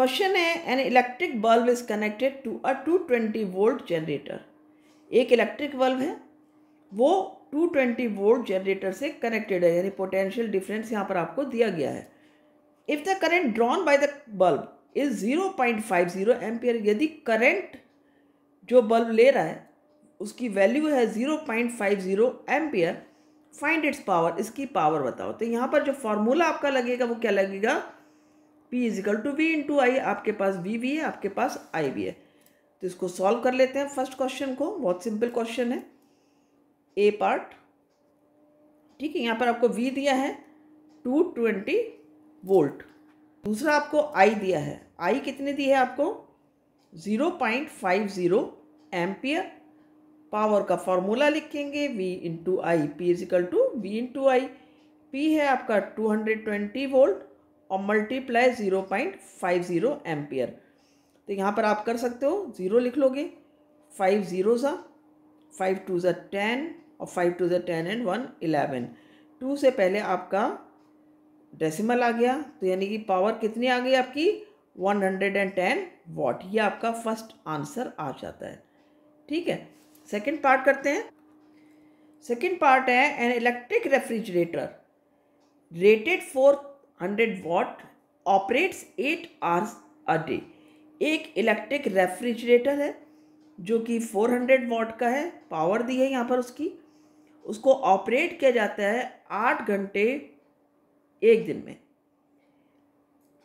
question है an electric bulb is connected to a two twenty volt generator एक electric bulb है वो two twenty volt generator से connected है यानी पोटेंशियल डिफरेंस यहाँ पर आपको दिया गया है if the current drawn by the bulb is zero point five zero ampere यदि करेंट जो बल्ब ले रहा है उसकी वैल्यू है zero point five zero ampere find its power इसकी पावर बताओ तो यहाँ पर जो फार्मूला आपका लगेगा वो क्या लगेगा P is equal to V into I आपके पास वी भी है आपके पास आई भी है तो इसको सॉल्व कर लेते हैं फर्स्ट क्वेश्चन को बहुत सिंपल क्वेश्चन है ए पार्ट ठीक है यहाँ पर आपको वी दिया है टू ट्वेंटी वोल्ट दूसरा आपको आई दिया है आई कितने दी है आपको zero point five zero ampere power का फॉर्मूला लिखेंगे V into I P is equal to V into I P है आपका टू हंड्रेड ट्वेंटी वोल्ट और multiply zero point five zero ampere तो यहाँ पर आप कर सकते हो ज़ीरो लिख लोगे फाइव ज़ीरो ज़ा फाइव टू ज़ा टेन और फाइव टू ज़ा ten and one eleven two से पहले आपका डेसिमल आ गया तो यानी कि पावर कितनी आ गई आपकी one hundred and ten watt ये आपका फर्स्ट आंसर आ जाता है ठीक है सेकेंड पार्ट करते हैं सेकेंड पार्ट है an electric refrigerator rated four hundred watt operates eight hours a day एक इलेक्ट्रिक रेफ्रिजरेटर है जो कि फोर हंड्रेड वॉट का है पावर दी है यहाँ पर उसकी उसको ऑपरेट किया जाता है आठ घंटे एक दिन में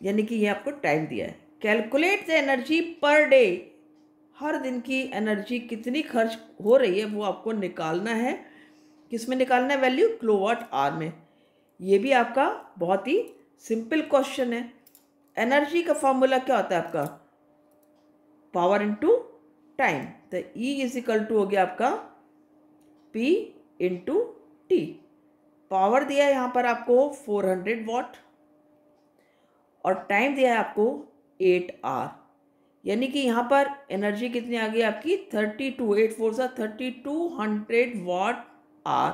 यानी कि ये आपको टाइम दिया है calculate the energy per day हर दिन की एनर्जी कितनी खर्च हो रही है वो आपको निकालना है किस में निकालना है वैल्यू क्लोवाट आर में ये भी आपका बहुत ही सिंपल क्वेश्चन है एनर्जी का फॉर्मूला क्या होता है आपका पावर इंटू टाइम तो ई इज इक्वल टू हो गया आपका पी इंटू टी पावर दिया है यहाँ पर आपको फोर हंड्रेड वॉट और टाइम दिया है आपको एट आर यानी कि यहाँ पर एनर्जी कितनी आ गई आपकी थर्टी टू एट फोर सा thirty two hundred watt hour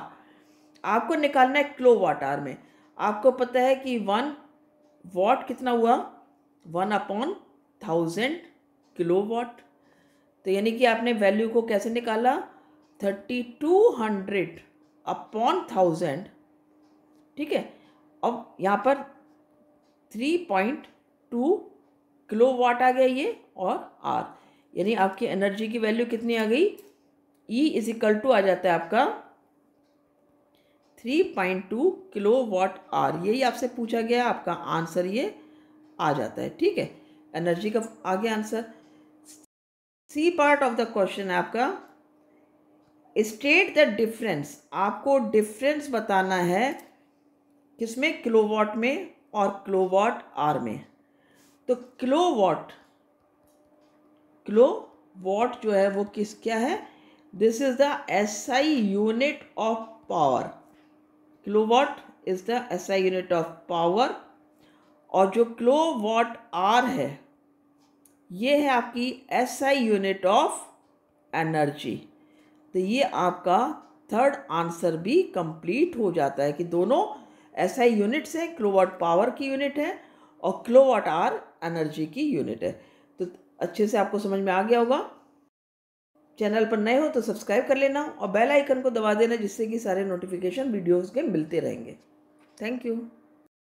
आपको निकालना है क्लो वाट आर में आपको पता है कि वन वॉट कितना हुआ one upon thousand kilowatt तो यानी कि आपने वैल्यू को कैसे निकाला thirty two hundred upon thousand ठीक है अब यहाँ पर three point two kilowatt आ गया ये और आर यानी आपकी एनर्जी की वैल्यू कितनी आ गई ई इज इक्वल टू आ जाता है आपका three point two kilowatt hour यही आपसे पूछा गया आपका आंसर ये आ जाता है ठीक है एनर्जी का आगे answer C part of the question है आपका स्टेट द डिफरेंस आपको डिफरेंस बताना है किसमें किलोवाट में और किलोवाट आर में तो किलोवाट वॉट जो है वो किस क्या है this is the SI unit of power kilowatt is the I unit of power और जो किलो वाट आर है ये है आपकी आई यूनिट ऑफ एनर्जी तो ये आपका थर्ड आंसर भी कंप्लीट हो जाता है कि दोनों ऐसा यूनिट्स हैं किलोवाट पावर की यूनिट है और किलोवाट आर एनर्जी की यूनिट है तो अच्छे से आपको समझ में आ गया होगा चैनल पर नए हो तो सब्सक्राइब कर लेना और बेल आइकन को दबा देना जिससे कि सारे नोटिफिकेशन वीडियोस के मिलते रहेंगे थैंक यू